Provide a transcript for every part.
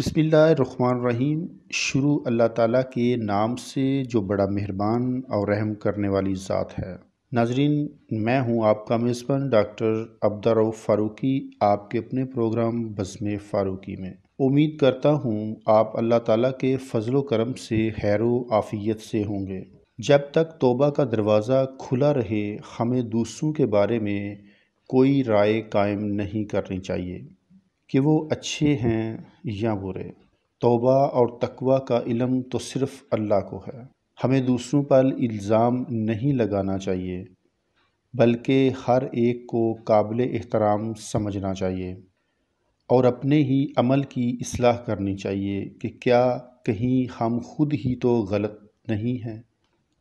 बसमीम शुरू अल्लाह ताला के नाम से जो बड़ा मेहरबान और रहम करने वाली ज़ात है नाजरीन मैं हूं आपका मेज़बान डॉक्टर अब्दारव फ़ारूकी आपके अपने प्रोग्राम बज़म फ़ारूकी में उम्मीद करता हूं आप अल्लाह ताला के फजलो करम से हैरो आफ़ियत से होंगे जब तक तोबा का दरवाज़ा खुला रहे हमें दूसरों के बारे में कोई राय कायम नहीं करनी चाहिए कि वो अच्छे हैं या बुरे तोबा और तकवा का इलम तो सिर्फ़ अल्लाह को है हमें दूसरों पर इल्ज़ाम नहीं लगाना चाहिए बल्कि हर एक को काबिल एहतराम समझना चाहिए और अपने ही अमल की असलाह करनी चाहिए कि क्या कहीं हम खुद ही तो गलत नहीं हैं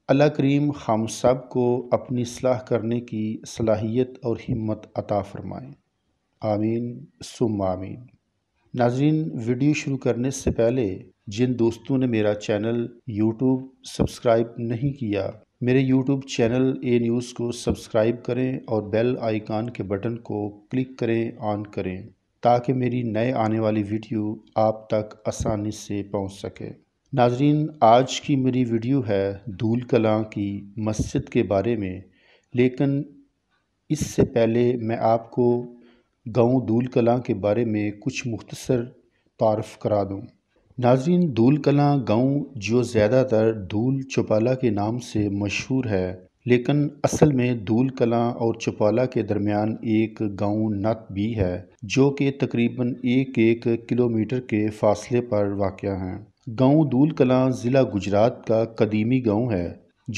अल्लाह करीम हम सब को अपनी सलाह करने की सलाहियत और हिम्मत अता फ़रमाएँ आमीन सुम आमीन नाजरीन वीडियो शुरू करने से पहले जिन दोस्तों ने मेरा चैनल यूट्यूब सब्सक्राइब नहीं किया मेरे यूट्यूब चैनल ए न्यूज़ को सब्सक्राइब करें और बेल आइकान के बटन को क्लिक करें ऑन करें ताकि मेरी नए आने वाली वीडियो आप तक आसानी से पहुंच सके नाजरीन आज की मेरी वीडियो है धूल कलाँ की मस्जिद के बारे में लेकिन इससे पहले मैं आपको गाँव दूल कलां के बारे में कुछ मुख्तसर तारफ़ करा दूँ नाजिन दूल कलां गाँव जो ज़्यादातर दूल चौपाला के नाम से मशहूर है लेकिन असल में दूल कलां और चौपाला के दरमियान एक गाँव नत भी है जो कि तकरीबन एक एक किलोमीटर के फासले पर वाक़ है गाँव दूल कलां ज़िला गुजरात का कदीमी गाँव है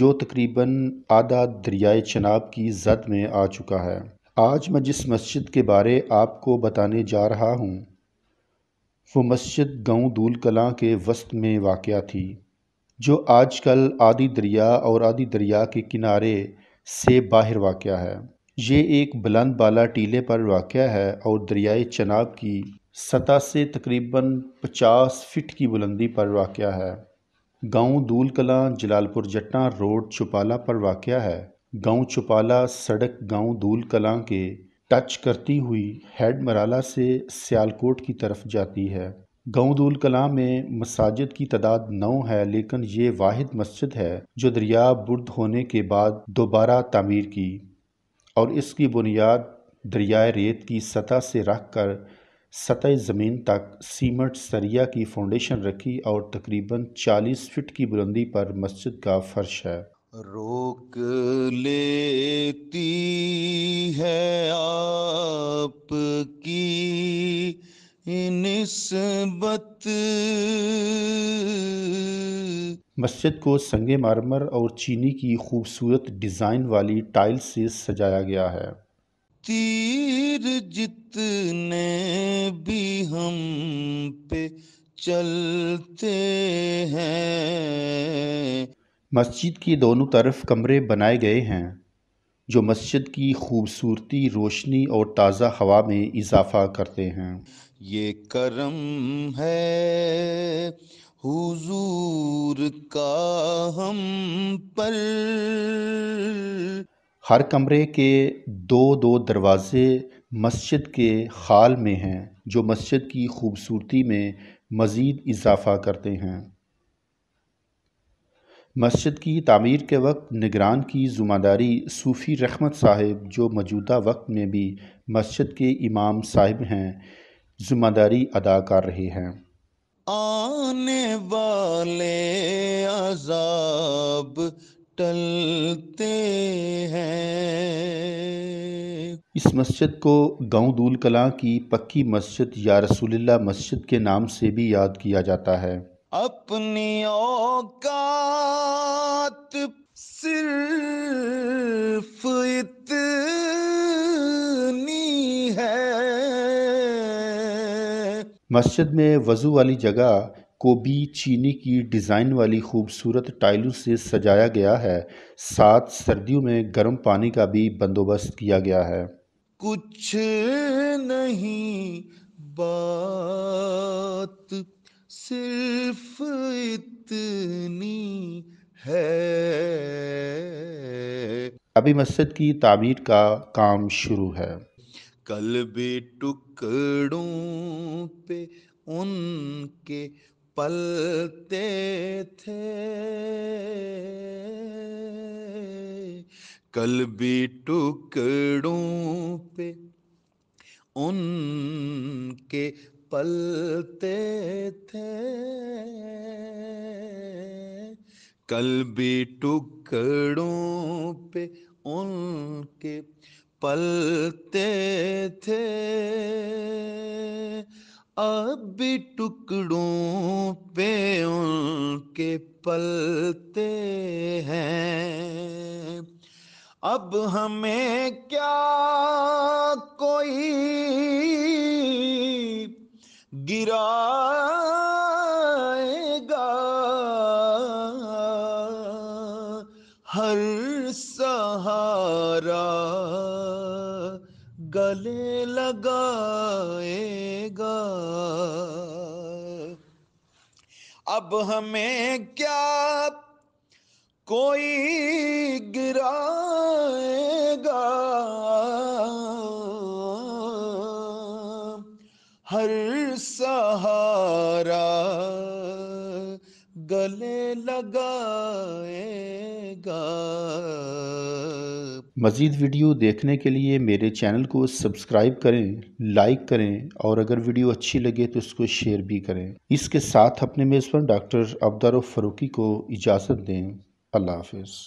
जो तकरीबन आधा दरियाए चनाब की जद में आ चुका है आज मैं जिस मस्जिद के बारे आपको बताने जा रहा हूँ वो मस्जिद गांव दूल कलां के वस्त में वाक़ थी जो आजकल आदि दरिया और आदि दरिया के किनारे से बाहर वाक़ है ये एक बुलंद बाला टीले पर वाक़ है और दरियाए चनाब की सतह से तकरीबन 50 फिट की बुलंदी पर वाक़ है गांव दूल कलां जलालपुर जट्टा रोड चुपाला पर वाक़ है गांव चुपाला सड़क गांव दूल कलां के टच करती हुई मराला से सियालकोट की तरफ जाती है गाँव दूल कलां में मसाजिद की तादाद नौ है लेकिन ये वाहिद मस्जिद है जो दरिया बुर्द होने के बाद दोबारा तमीर की और इसकी बुनियाद दरियाए रेत की सतह से रख कर सतह ज़मीन तक सीमेंट सरिया की फाउंडेशन रखी और तकरीबन 40 फीट की बुलंदी पर मस्जिद का फर्श है रोक लेती है आपकी निस्बत मस्जिद को संगे मारमर और चीनी की खूबसूरत डिज़ाइन वाली टाइल से सजाया गया है तीर जितने भी हम पे चलते हैं मस्जिद की दोनों तरफ कमरे बनाए गए हैं जो मस्जिद की खूबसूरती रोशनी और ताज़ा हवा में इजाफ़ा करते हैं ये करम है हुजूर का हम पर हर कमरे के दो दो दरवाज़े मस्जिद के हाल में हैं जो मस्जिद की खूबसूरती में मज़ीद इजाफ़ा करते हैं मस्जिद की तामीर के वक्त निगरान की ज़ुम्मेदारी सूफ़ी रहमत साहिब जो मौजूदा वक्त में भी मस्जिद के इमाम साहिब हैं जुम्मेदारी अदा कर रहे हैं आने वाले अजाब टलते हैं इस मस्जिद को गाँव दूल कला की पक्की मस्जिद या रसूलुल्लाह मस्जिद के नाम से भी याद किया जाता है अपनी औकात सिर्फ इतनी है मस्जिद में वज़ू वाली जगह को भी चीनी की डिज़ाइन वाली खूबसूरत टाइलों से सजाया गया है साथ सर्दियों में गर्म पानी का भी बंदोबस्त किया गया है कुछ नहीं बात सिर्फ अभी मस्जिद की ताबीर का काम शुरू है कल भी टुकड़ों पे उनके पलते थे कल भी टुकड़ों पे उनके पलते थे कल भी टुकड़ों पे उनके पलते थे अब भी टुकड़ों पे उनके पलते हैं अब हमें क्या कोई गिरा हर सहारा गले लगाएगा अब हमें क्या कोई गिराएगा हर सहारा गले लगाएगा मज़ीद वीडियो देखने के लिए मेरे चैनल को सब्सक्राइब करें लाइक करें और अगर वीडियो अच्छी लगे तो इसको शेयर भी करें इसके साथ अपने मेज़बान डॉक्टर अब्दारो फ़रूकी को इजाज़त दें अल्लाह हाफ